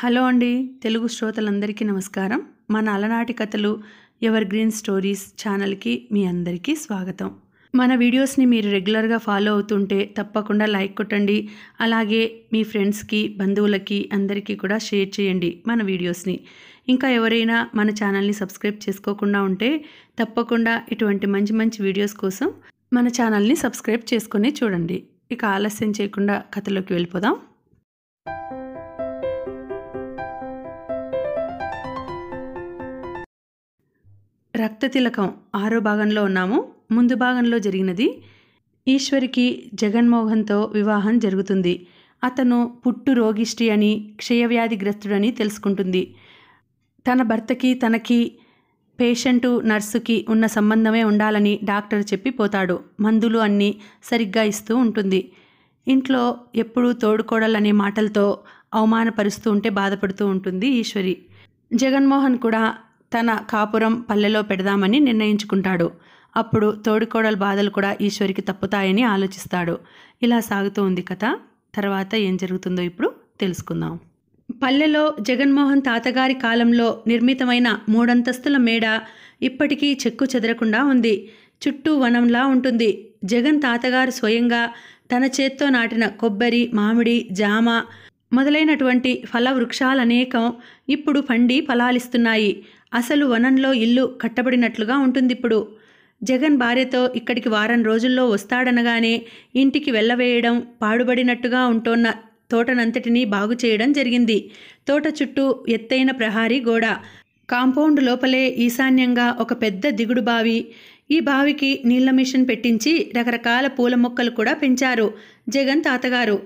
hello అండి తెలుగు శ్రోతలందరికీ నమస్కారం మన అలనాటి కథలు ఎవర్ గ్రీన్ స్టోరీస్ ఛానల్కి మీ అందరికీ స్వాగతం మన వీడియోస్ని మీరు రెగ్యులర్గా ఫాలో అవుతుంటే తప్పకుండా లైక్ కొట్టండి అలాగే మీ ఫ్రెండ్స్కి బంధువులకి అందరికీ కూడా షేర్ చేయండి మన వీడియోస్ని ఇంకా ఎవరైనా మన ఛానల్ని సబ్స్క్రైబ్ చేసుకోకుండా ఉంటే తప్పకుండా ఇటువంటి మంచి మంచి వీడియోస్ కోసం మన ఛానల్ని సబ్స్క్రైబ్ చేసుకొని చూడండి ఇక ఆలస్యం చేయకుండా కథలోకి వెళ్ళిపోదాం రక్త తిలకం ఆరో భాగంలో ఉన్నాము ముందు భాగంలో జరిగినది ఈశ్వరికి జగన్మోహన్తో వివాహం జరుగుతుంది అతను పుట్టు రోగిష్టి అని క్షయవ్యాధిగ్రస్తుడని తెలుసుకుంటుంది తన భర్తకి తనకి పేషెంటు నర్సుకి ఉన్న సంబంధమే ఉండాలని డాక్టర్ చెప్పి పోతాడు మందులు అన్నీ సరిగ్గా ఇస్తూ ఉంటుంది ఇంట్లో ఎప్పుడూ తోడుకోడలనే మాటలతో అవమానపరుస్తూ ఉంటే బాధపడుతూ ఉంటుంది ఈశ్వరి జగన్మోహన్ కూడా తన కాపురం పల్లెలో పెడదామని నిర్ణయించుకుంటాడు అప్పుడు తోడికోడల బాధలు కూడా ఈశ్వరికి తప్పుతాయని ఆలోచిస్తాడు ఇలా సాగుతూ ఉంది కథ తర్వాత ఏం జరుగుతుందో ఇప్పుడు తెలుసుకుందాం పల్లెలో జగన్మోహన్ తాతగారి కాలంలో నిర్మితమైన మూడంతస్తుల మేడ ఇప్పటికీ చెక్కు చెదరకుండా ఉంది చుట్టూ వనంలా ఉంటుంది జగన్ తాతగారు స్వయంగా తన చేత్తో నాటిన కొబ్బరి మామిడి జామ మొదలైనటువంటి ఫలవృక్షాలనేకం ఇప్పుడు పండి ఫలాలిస్తున్నాయి అసలు వనంలో ఇల్లు కట్టబడినట్లుగా ఉంటుంది ఇప్పుడు జగన్ భార్యతో ఇక్కడికి వారం రోజుల్లో వస్తాడనగానే ఇంటికి వెళ్ళవేయడం పాడుబడినట్టుగా ఉంటోన్న తోటనంతటినీ బాగు చేయడం జరిగింది తోట చుట్టూ ఎత్తైన ప్రహారీ గోడ కాంపౌండ్ లోపలే ఈశాన్యంగా ఒక పెద్ద దిగుడు బావి ఈ బావికి నీళ్ల మిషన్ పెట్టించి రకరకాల పూల మొక్కలు కూడా పెంచారు జగన్ తాతగారు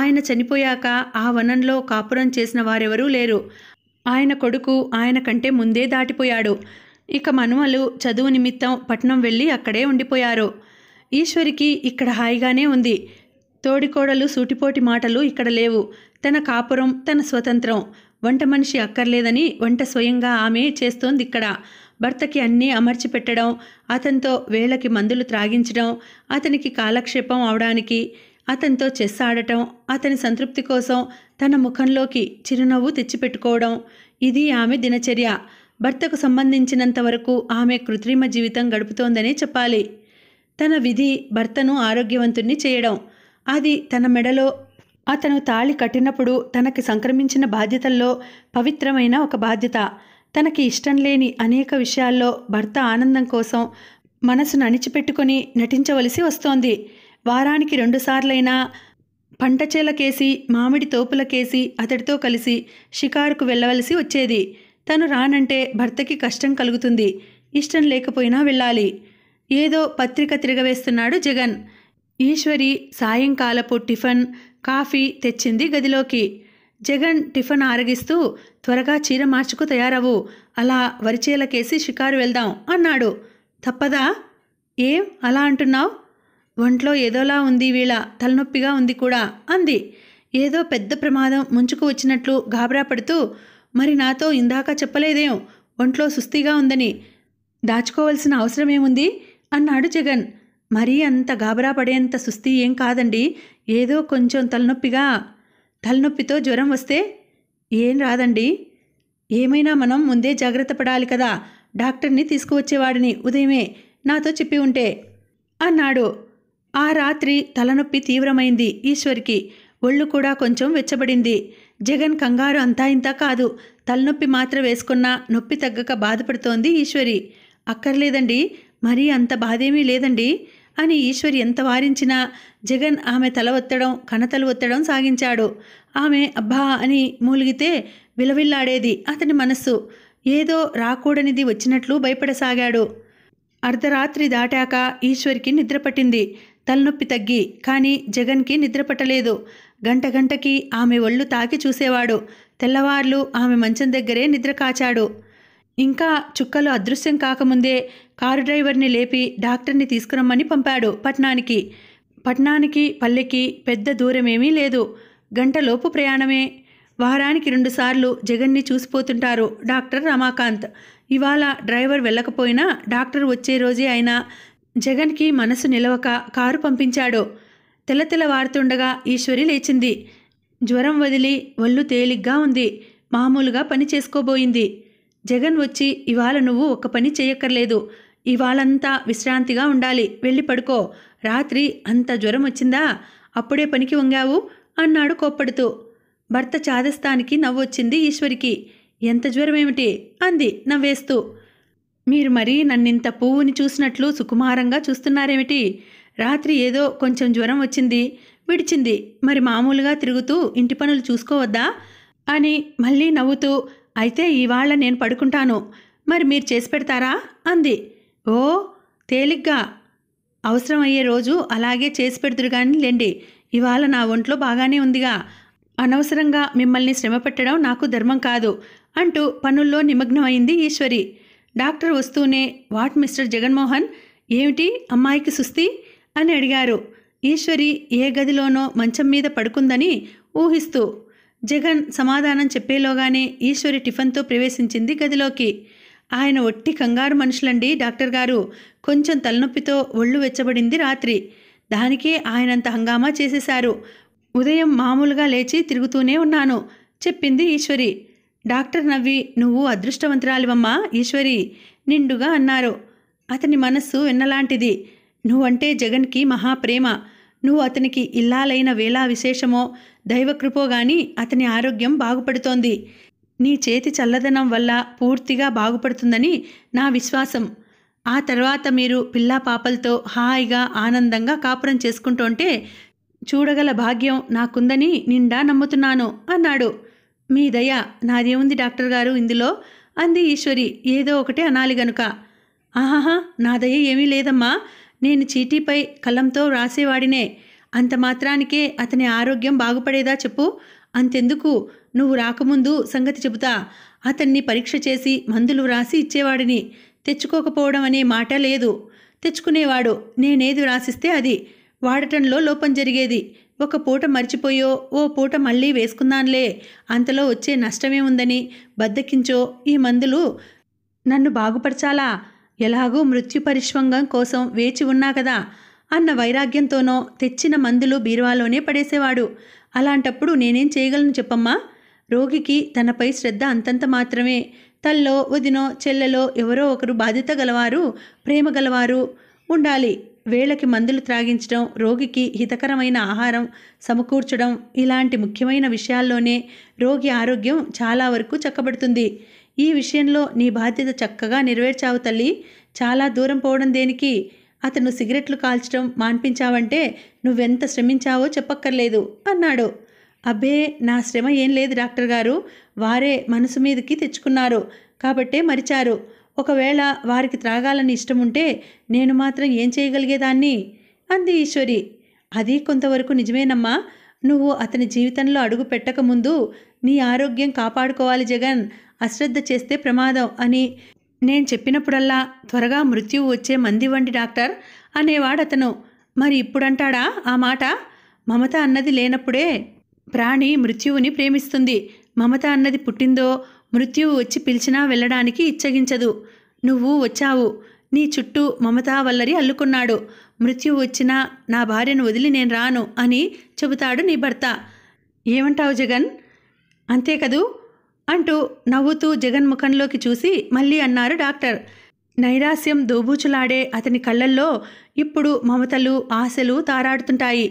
ఆయన చనిపోయాక ఆ వనంలో కాపురం చేసిన వారెవరూ లేరు ఆయన కొడుకు ఆయన కంటే ముందే దాటిపోయాడు ఇక మనుమలు చదువు నిమిత్తం పట్నం వెళ్ళి అక్కడే ఉండిపోయారు ఈశ్వరికి ఇక్కడ హాయిగానే ఉంది తోడికోడలు సూటిపోటి మాటలు ఇక్కడ లేవు తన కాపురం తన స్వతంత్రం వంట మనిషి అక్కర్లేదని వంట స్వయంగా ఆమె చేస్తోంది ఇక్కడ భర్తకి అన్నీ అమర్చి పెట్టడం అతనితో వేళకి మందులు త్రాగించడం అతనికి కాలక్షేపం అవడానికి అతనితో చెస్ ఆడటం అతని సంతృప్తి కోసం తన ముఖంలోకి చిరునవ్వు తెచ్చిపెట్టుకోవడం ఇది ఆమె దినచర్య భర్తకు సంబంధించినంత వరకు ఆమె కృత్రిమ జీవితం గడుపుతోందనే చెప్పాలి తన విధి భర్తను ఆరోగ్యవంతుణ్ణి చేయడం అది తన మెడలో అతను తాళి కట్టినప్పుడు తనకి సంక్రమించిన బాధ్యతల్లో పవిత్రమైన ఒక బాధ్యత తనకి ఇష్టం లేని అనేక విషయాల్లో భర్త ఆనందం కోసం మనసును అణిచిపెట్టుకుని నటించవలసి వస్తోంది వారానికి రెండుసార్లైనా పంట చేలకేసి మామిడి తోపులకేసి అతడితో కలిసి షికారుకు వెళ్ళవలసి వచ్చేది తను రానంటే భర్తకి కష్టం కలుగుతుంది ఇష్టం లేకపోయినా వెళ్ళాలి ఏదో పత్రిక తిరగవేస్తున్నాడు జగన్ ఈశ్వరి సాయంకాలపు టిఫన్ కాఫీ తెచ్చింది గదిలోకి జగన్ టిఫన్ ఆరగిస్తూ త్వరగా చీర మార్చుకు తయారవు అలా వరిచేలకేసి షికారు వెళ్దాం అన్నాడు తప్పదా ఏం అలా అంటున్నావు ఒంట్లో ఏదోలా ఉంది వీళ్ళ తలనొప్పిగా ఉంది కూడా అంది ఏదో పెద్ద ప్రమాదం ముంచుకు వచ్చినట్లు గాబరా పడుతూ మరి నాతో ఇందాక చెప్పలేదేం ఒంట్లో సుస్థిగా ఉందని దాచుకోవాల్సిన అవసరమేముంది అన్నాడు జగన్ మరీ అంత గాబరా పడేంత సుస్థి ఏం కాదండి ఏదో కొంచెం తలనొప్పిగా తలనొప్పితో జ్వరం వస్తే ఏం రాదండి ఏమైనా మనం ముందే జాగ్రత్త పడాలి కదా డాక్టర్ని తీసుకువచ్చేవాడిని ఉదయమే నాతో చెప్పి ఉంటే అన్నాడు ఆ రాత్రి తలనొప్పి తీవ్రమైంది ఈశ్వర్కి ఒళ్ళు కూడా కొంచెం వెచ్చబడింది జగన్ కంగారు అంతా ఇంత కాదు తలనొప్పి మాత్ర వేసుకున్నా నొప్పి తగ్గక బాధపడుతోంది ఈశ్వరి అక్కర్లేదండి మరీ అంత బాధేమీ లేదండి అని ఈశ్వరి ఎంత వారించినా జగన్ ఆమె తల ఒత్తడం కనతలు ఒత్తడం సాగించాడు ఆమె అబ్బా అని మూలిగితే విలవిల్లాడేది అతని మనస్సు ఏదో రాకూడనిది వచ్చినట్లు భయపడసాగాడు అర్ధరాత్రి దాటాక ఈశ్వరికి నిద్రపట్టింది తలనొప్పి తగ్గి కానీ జగన్కి నిద్రపట్టలేదు గంట గంటకి ఆమె ఒళ్ళు తాకి చూసేవాడు తెల్లవార్లు ఆమె మంచం దగ్గరే నిద్ర కాచాడు ఇంకా చుక్కలు అదృశ్యం కాకముందే కారు డ్రైవర్ని లేపి డాక్టర్ని తీసుకురమ్మని పంపాడు పట్నానికి పట్నానికి పల్లెకి పెద్ద దూరమేమీ లేదు గంటలోపు ప్రయాణమే వారానికి రెండుసార్లు జగన్ని చూసిపోతుంటారు డాక్టర్ రమాకాంత్ ఇవాళ డ్రైవర్ వెళ్ళకపోయినా డాక్టర్ వచ్చే రోజే అయినా జగన్కి మనసు నిలవక కారు పంపించాడు తెల్లతెల్లవారుతుండగా ఈశ్వరి లేచింది జ్వరం వదిలి ఒళ్ళు తేలిగ్గా ఉంది మామూలుగా పని చేసుకోబోయింది జగన్ వచ్చి ఇవాళ నువ్వు ఒక్క పని చేయక్కర్లేదు ఇవాళంతా విశ్రాంతిగా ఉండాలి వెళ్ళి పడుకో రాత్రి అంత జ్వరం వచ్చిందా అప్పుడే పనికి వంగావు అన్నాడు కోప్పడుతూ భర్త చాదస్తానికి నవ్వొచ్చింది ఈశ్వరికి ఎంత జ్వరమేమిటి అంది నవ్వేస్తూ మీరు మరీ నన్నింత పువ్వుని చూసినట్లు సుకుమారంగా చూస్తున్నారేమిటి రాత్రి ఏదో కొంచెం జ్వరం వచ్చింది విడిచింది మరి మామూలుగా తిరుగుతూ ఇంటి పనులు చూసుకోవద్దా అని మళ్ళీ నవ్వుతూ అయితే ఇవాళ నేను పడుకుంటాను మరి మీరు చేసి పెడతారా అంది ఓ తేలిగ్గా అవసరమయ్యే రోజు అలాగే చేసి పెడుతురు కానీ లేండి ఇవాళ నా ఒంట్లో బాగానే ఉందిగా అనవసరంగా మిమ్మల్ని శ్రమ పెట్టడం నాకు ధర్మం కాదు అంటూ పనుల్లో నిమగ్నమైంది ఈశ్వరి డాక్టర్ వస్తూనే వాట్ మిస్టర్ జగన్మోహన్ ఏమిటి అమ్మాయికి సుస్థి అని అడిగారు ఈశ్వరి ఏ గదిలోనో మంచం మీద పడుకుందని ఊహిస్తూ జగన్ సమాధానం చెప్పేలోగానే ఈశ్వరి టిఫన్తో ప్రవేశించింది గదిలోకి ఆయన ఒట్టి కంగారు మనుషులండి డాక్టర్ గారు కొంచెం తలనొప్పితో ఒళ్ళు వెచ్చబడింది రాత్రి దానికే ఆయనంత హంగామా చేసేశారు ఉదయం మామూలుగా లేచి తిరుగుతూనే ఉన్నాను చెప్పింది ఈశ్వరి డాక్టర్ నవ్వి నువ్వు అదృష్టవంతురాలివమ్మా ఈశ్వరి నిండుగా అన్నారు అతని మనస్సు ఎన్నలాంటిది నువ్వంటే జగన్కి మహాప్రేమ నువ్వు అతనికి ఇల్లాలైన వేళా విశేషమో దైవకృపో గాని అతని ఆరోగ్యం బాగుపడుతోంది నీ చేతి చల్లదనం వల్ల పూర్తిగా బాగుపడుతుందని నా విశ్వాసం ఆ తర్వాత మీరు పిల్లా పాపలతో హాయిగా ఆనందంగా కాపురం చేసుకుంటుంటే చూడగల భాగ్యం నాకుందని నిండా నమ్ముతున్నాను అన్నాడు మీ దయ నాదేముంది డాక్టర్ గారు ఇందులో అంది ఈశ్వరి ఏదో ఒకటి అనాలి గనుక ఆహాహా నా దయ ఏమీ లేదమ్మా నేను చీటీపై కళ్ళంతో వ్రాసేవాడినే అంత మాత్రానికే అతని ఆరోగ్యం బాగుపడేదా చెప్పు అంతెందుకు నువ్వు రాకముందు సంగతి చెబుతా అతన్ని పరీక్ష చేసి మందులు వ్రాసి ఇచ్చేవాడిని తెచ్చుకోకపోవడం అనే మాట లేదు తెచ్చుకునేవాడు నేనేది వ్రాసిస్తే అది వాడటంలో లోపం జరిగేది ఒక పూట మర్చిపోయో ఓ పూట మళ్ళీ వేసుకున్నానులే అంతలో వచ్చే నష్టమే ఉందని బద్దకించో ఈ మందులు నన్ను బాగుపరచాలా ఎలాగూ మృత్యుపరిష్వంగం కోసం వేచి ఉన్నా కదా అన్న వైరాగ్యంతోనో తెచ్చిన మందులు బీరువాలోనే పడేసేవాడు అలాంటప్పుడు నేనేం చేయగలను చెప్పమ్మా రోగికి తనపై శ్రద్ధ అంతంత మాత్రమే తల్లో వదినో చెల్లెలో ఎవరో ఒకరు బాధ్యత గలవారు ప్రేమ గలవారు ఉండాలి వేళకి మందులు త్రాగించడం రోగికి హితకరమైన ఆహారం సమకూర్చడం ఇలాంటి ముఖ్యమైన విషయాల్లోనే రోగి ఆరోగ్యం చాలా వరకు చక్కబడుతుంది ఈ విషయంలో నీ బాధ్యత చక్కగా నెరవేర్చావు తల్లి చాలా దూరం పోవడం దేనికి అతను సిగరెట్లు కాల్చడం మాన్పించావంటే నువ్వెంత శ్రమించావో చెప్పక్కర్లేదు అన్నాడు అబ్బే నా శ్రమ ఏం లేదు డాక్టర్ గారు వారే మనసు మీదకి తెచ్చుకున్నారు కాబట్టే మరిచారు ఒకవేళ వారికి త్రాగాలని ఇష్టం ఉంటే నేను మాత్రం ఏం చేయగలిగేదాన్ని అంది ఈశ్వరి అది కొంతవరకు నిజమేనమ్మా నువ్వు అతని జీవితంలో అడుగు పెట్టకముందు నీ ఆరోగ్యం కాపాడుకోవాలి జగన్ అశ్రద్ధ చేస్తే ప్రమాదం అని నేను చెప్పినప్పుడల్లా త్వరగా మృత్యువు వచ్చే మంది వంటి డాక్టర్ అనేవాడు అతను మరి ఇప్పుడంటాడా ఆ మాట మమత అన్నది లేనప్పుడే ప్రాణి మృత్యువుని ప్రేమిస్తుంది మమత అన్నది పుట్టిందో మృత్యువు వచ్చి పిలిచినా వెళ్ళడానికి ఇచ్చగించదు నువ్వు వచ్చావు నీ చుట్టూ మమతా వల్లరి అల్లుకున్నాడు మృత్యు వచ్చినా నా భార్యను వదిలి నేను రాను అని చెబుతాడు నీ భర్త ఏమంటావు జగన్ అంతే కదూ అంటూ నవ్వుతూ జగన్ ముఖంలోకి చూసి మళ్ళీ అన్నారు డాక్టర్ నైరాస్యం దోబూచులాడే అతని కళ్ళల్లో ఇప్పుడు మమతలు ఆశలు తారాడుతుంటాయి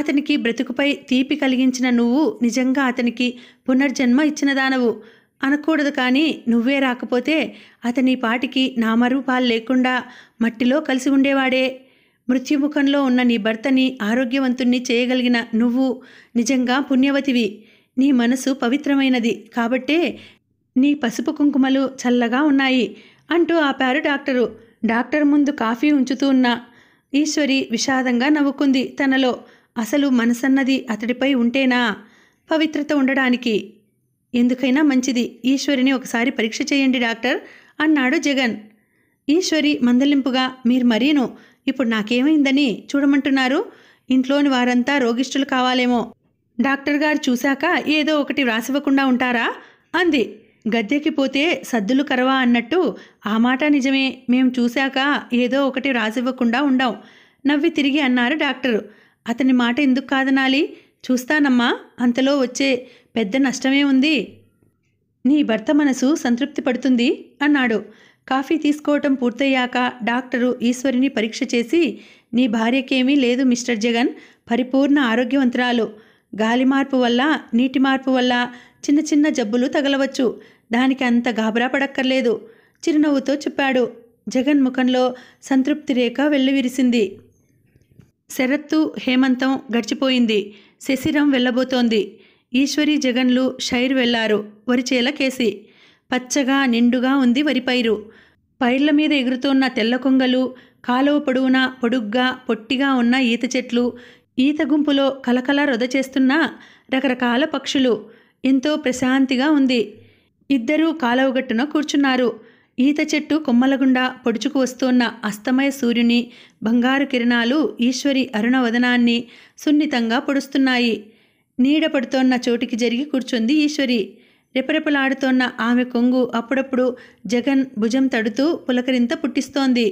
అతనికి బ్రతుకుపై తీపి కలిగించిన నువ్వు నిజంగా అతనికి పునర్జన్మ ఇచ్చిన దానవు అనకూడదు కానీ నువ్వే రాకపోతే అతని పాటికి నా మరుపాలు లేకుండా మట్టిలో కలిసి ఉండేవాడే మృత్యుముఖంలో ఉన్న నీ భర్తని ఆరోగ్యవంతుణ్ణి చేయగలిగిన నువ్వు నిజంగా పుణ్యవతివి నీ మనసు పవిత్రమైనది కాబట్టే నీ పసుపు కుంకుమలు చల్లగా ఉన్నాయి అంటూ ఆపారు డాక్టరు డాక్టర్ ముందు కాఫీ ఉంచుతూ ఉన్న ఈశ్వరి విషాదంగా నవ్వుకుంది తనలో అసలు మనసన్నది అతడిపై ఉంటేనా పవిత్రత ఉండడానికి ఎందుకైనా మంచిది ఈశ్వరిని ఒకసారి పరీక్ష చేయండి డాక్టర్ అన్నాడు జగన్ ఈశ్వరి మందలింపుగా మీరు మరీను ఇప్పుడు నాకేమైందని చూడమంటున్నారు ఇంట్లోని వారంతా రోగిష్ఠులు కావాలేమో డాక్టర్ గారు చూశాక ఏదో ఒకటి వ్రాసివ్వకుండా ఉంటారా అంది గద్దెకి పోతే సద్దులు కరవా అన్నట్టు ఆ మాట నిజమే మేము చూశాక ఏదో ఒకటి రాసివ్వకుండా ఉండాం నవ్వి తిరిగి అన్నారు డాక్టరు అతని మాట ఎందుకు కాదనాలి చూస్తానమ్మా అంతలో వచ్చే పెద్ద నష్టమే ఉంది నీ భర్త మనసు సంతృప్తి పడుతుంది అన్నాడు కాఫీ తీసుకోవటం పూర్తయ్యాక డాక్టరు ఈశ్వరిని పరీక్ష చేసి నీ భార్యకేమీ లేదు మిస్టర్ జగన్ పరిపూర్ణ ఆరోగ్యవంతురాలు గాలి మార్పు వల్ల నీటి మార్పు వల్ల చిన్న చిన్న జబ్బులు తగలవచ్చు దానికి అంత గాబరా పడక్కర్లేదు చిరునవ్వుతో చెప్పాడు జగన్ ముఖంలో సంతృప్తి రేఖ వెల్లువిరిసింది శరత్తు హేమంతం గడిచిపోయింది శశిరం వెళ్ళబోతోంది ఈశ్వరి జగన్లు షైర్ వెళ్లారు వరిచేల కేసి పచ్చగా నిండుగా ఉంది వరిపైరు పైర్ల మీద ఎగురుతోన్న తెల్ల కొంగలు కాలువ పొడవునా పొడుగ్గా పొట్టిగా ఉన్న ఈత చెట్లు ఈత గుంపులో కలకల రొద చేస్తున్న రకరకాల పక్షులు ఎంతో ప్రశాంతిగా ఉంది ఇద్దరూ కాలువగట్టున కూర్చున్నారు ఈత చెట్టు కొమ్మలగుండా పొడుచుకు వస్తున్న అస్తమయ సూర్యుని బంగారు కిరణాలు ఈశ్వరి అరుణవదనాన్ని సున్నితంగా పొడుస్తున్నాయి నీడ పడుతోన్న చోటికి జరిగి కూర్చుంది ఈశ్వరి రెపరెపలాడుతోన్న ఆమె కొంగు అప్పుడప్పుడు జగన్ భుజం తడుతూ పులకరింత పుట్టిస్తోంది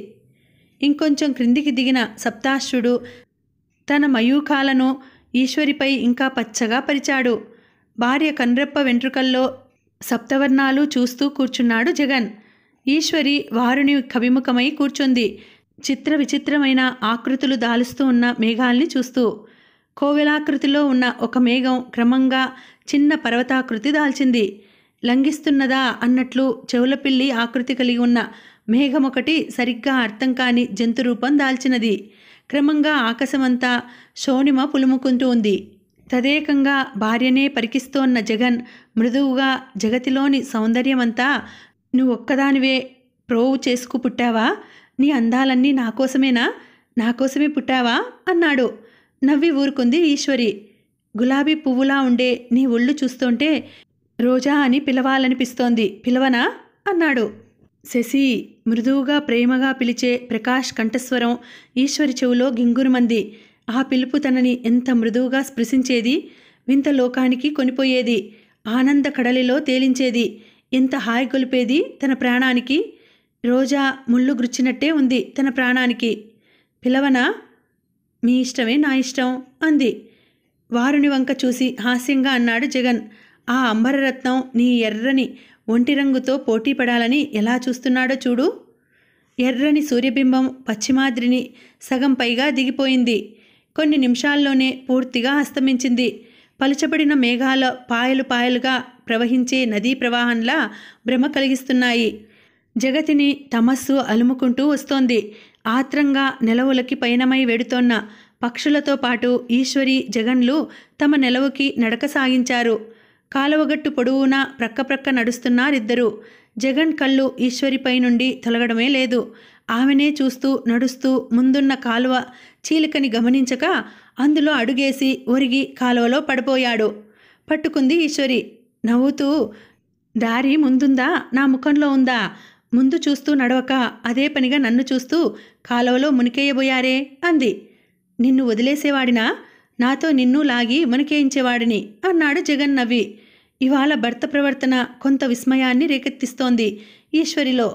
ఇంకొంచెం క్రిందికి దిగిన సప్తాశ్రుడు తన మయూఖాలను ఈశ్వరిపై ఇంకా పచ్చగా పరిచాడు భార్య కన్రెప్ప వెంట్రుకల్లో సప్తవర్ణాలు చూస్తూ కూర్చున్నాడు జగన్ ఈశ్వరి వారుని కవిముఖమై కూర్చుంది చిత్ర విచిత్రమైన ఆకృతులు దాలుస్తూ ఉన్న మేఘాల్ని చూస్తూ కోవెలాకృతిలో ఉన్న ఒక మేఘం క్రమంగా చిన్న పర్వతాకృతి దాల్చింది లంఘిస్తున్నదా అన్నట్లు చెవులపిల్లి ఆకృతి కలిగి ఉన్న మేఘం ఒకటి సరిగ్గా అర్థం కాని జంతు రూపం దాల్చినది క్రమంగా ఆకాశమంతా శోణిమ పులుముకుంటూ ఉంది తదేకంగా భార్యనే పరికిస్తోన్న జగన్ మృదువుగా జగతిలోని సౌందర్యమంతా నువ్వొక్కదానివే ప్రోవు చేసుకు పుట్టావా నీ అందాలన్నీ నా కోసమేనా నా కోసమే పుట్టావా అన్నాడు నవ్వి ఊరుకుంది ఈశ్వరి గులాబీ పువ్వులా ఉండే నీ ఒళ్ళు చూస్తుంటే రోజా అని పిలవాలనిపిస్తోంది పిలవనా అన్నాడు శశి మృదువుగా ప్రేమగా పిలిచే ప్రకాష్ కంఠస్వరం ఈశ్వరి చెవులో గింగురుమంది ఆ పిలుపు తనని ఎంత మృదువుగా స్పృశించేది వింత లోకానికి కొనిపోయేది ఆనంద కడలిలో తేలించేది ఎంత హాయి గొలిపేది తన ప్రాణానికి రోజా ముళ్ళు గుచ్చినట్టే ఉంది తన ప్రాణానికి పిలవనా మీ ఇష్టమే నా ఇష్టం అంది వారుని వంక చూసి హాస్యంగా అన్నాడు జగన్ ఆ అంబరరత్నం నీ ఎర్రని ఒంటి రంగుతో పోటీ పడాలని ఎలా చూస్తున్నాడో చూడు ఎర్రని సూర్యబింబం పశ్చిమాద్రిని సగం పైగా దిగిపోయింది కొన్ని నిమిషాల్లోనే పూర్తిగా అస్తమించింది పలుచబడిన మేఘాల పాయలు పాయలుగా ప్రవహించే నదీ ప్రవాహంలా భ్రమ కలిగిస్తున్నాయి జగతిని తమస్సు అలుముకుంటూ వస్తోంది ఆత్రంగా నెలవులకి పయనమై వెడుతోన్న పక్షులతో పాటు ఈశ్వరి జగన్లు తమ నెలవుకి నడక సాగించారు కాలువగట్టు పొడవునా ప్రక్కప్రక్క నడుస్తున్నారిద్దరూ జగన్ కళ్ళు ఈశ్వరిపై నుండి తొలగడమే లేదు ఆమెనే చూస్తూ నడుస్తూ ముందున్న కాలువ చీలికని గమనించక అందులో అడుగేసి ఒరిగి కాలువలో పడిపోయాడు పట్టుకుంది ఈశ్వరి నవ్వుతూ దారి ముందుందా నా ముఖంలో ఉందా ముందు చూస్తూ నడవక అదే పనిగా నన్ను చూస్తూ కాలువలో మునికేయబోయారే అంది నిన్ను వదిలేసేవాడినా నాతో నిన్ను లాగి మునికేయించేవాడిని అన్నాడు జగన్ నవ్వి ఇవాళ భర్త ప్రవర్తన కొంత విస్మయాన్ని రేకెత్తిస్తోంది ఈశ్వరిలో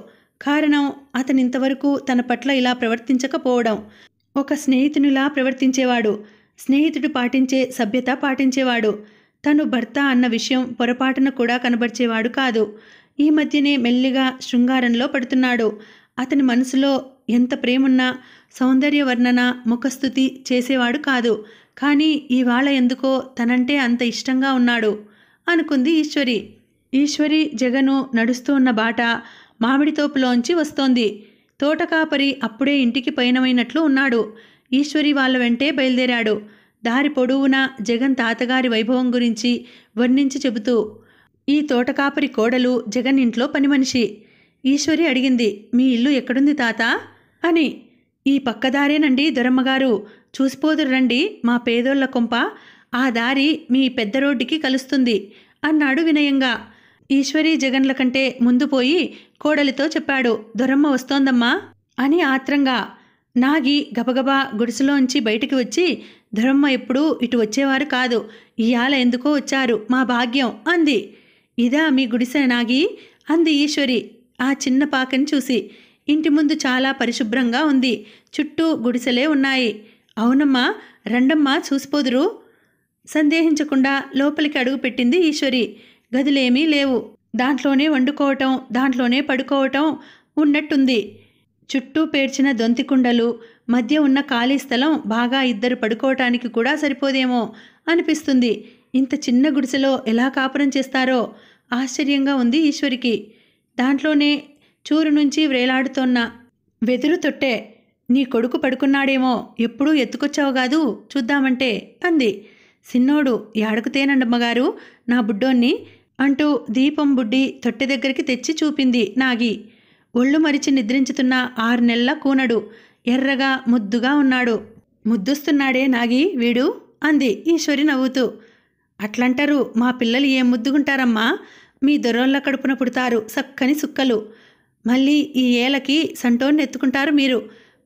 కారణం అతనింతవరకు తన పట్ల ఇలా ప్రవర్తించకపోవడం ఒక స్నేహితునిలా ప్రవర్తించేవాడు స్నేహితుడు పాటించే సభ్యత పాటించేవాడు తను భర్త అన్న విషయం పొరపాటున కూడా కనబరిచేవాడు కాదు ఈ మధ్యనే మెల్లిగా శృంగారంలో పడుతున్నాడు అతని మనసులో ఎంత ప్రేమున్నా సౌందర్య వర్ణన ముఖస్థుతి చేసేవాడు కాదు కానీ ఇవాళ ఎందుకో తనంటే అంత ఇష్టంగా ఉన్నాడు అనుకుంది ఈశ్వరి ఈశ్వరి జగను నడుస్తూ ఉన్న బాట మామిడి తోపులోంచి వస్తోంది తోటకాపరి అప్పుడే ఇంటికి పయనమైనట్లు ఉన్నాడు ఈశ్వరి వాళ్ళ వెంటే బయలుదేరాడు దారి పొడవునా జగన్ తాతగారి వైభవం గురించి వర్ణించి చెబుతూ ఈ తోటకాపరి కోడలు జగన్ ఇంట్లో పని మనిషి ఈశ్వరి అడిగింది మీ ఇల్లు ఎక్కడుంది తాత అని ఈ పక్కదారేనండి దొరమ్మగారు చూసిపోదురు రండి మా పేదోళ్ల కొంప ఆ దారి మీ పెద్ద రోడ్డుకి కలుస్తుంది అన్నాడు వినయంగా ఈశ్వరి జగన్ల కంటే ముందు పోయి కోడలితో చెప్పాడు దొరమ్మ వస్తోందమ్మా అని ఆత్రంగా నాగి గబగబా గుడిసెలోంచి బయటికి వచ్చి ధరమ్మ ఎప్పుడూ ఇటు వచ్చేవారు కాదు ఇయాల ఎందుకో వచ్చారు మా భాగ్యం అంది ఇదా మీ గుడిసె నాగి అంది ఈశ్వరి ఆ చిన్న పాకని చూసి ఇంటి ముందు చాలా పరిశుభ్రంగా ఉంది చుట్టూ గుడిసెలే ఉన్నాయి అవునమ్మా రండమ్మా చూసిపోదురు సందేహించకుండా లోపలికి అడుగుపెట్టింది ఈశ్వరి గదులేమీ లేవు దాంట్లోనే వండుకోవటం దాంట్లోనే పడుకోవటం ఉన్నట్టుంది చుట్టూ పేర్చిన దొంతికుండలు మధ్య ఉన్న ఖాళీ స్థలం బాగా ఇద్దరు పడుకోవటానికి కూడా సరిపోదేమో అనిపిస్తుంది ఇంత చిన్న గుడిసెలో ఎలా కాపురం చేస్తారో ఆశ్చర్యంగా ఉంది ఈశ్వరికి దాంట్లోనే చూరు నుంచి వ్రేలాడుతోన్న వెదురు తొట్టే నీ కొడుకు పడుకున్నాడేమో ఎప్పుడూ ఎత్తుకొచ్చావు కాదు చూద్దామంటే అంది సిన్నోడు యాడకుతేనండమ్మగారు నా బుడ్డోన్ని అంటూ దీపం బుడ్డి తొట్టె దగ్గరికి తెచ్చి చూపింది నాగి ఒళ్ళు మరిచి నిద్రించుతున్న ఆరు నెలల కూనడు ఎర్రగా ముద్దుగా ఉన్నాడు ముద్దుస్తున్నాడే నాగి వీడు అంది ఈశ్వరి నవ్వుతూ అట్లంటారు మా పిల్లలు ఏం ముద్దుగుంటారమ్మా మీ దొరల్ల కడుపున పుడతారు సక్కని సుక్కలు మళ్ళీ ఈ ఏలకి సంటోన్ని ఎత్తుకుంటారు మీరు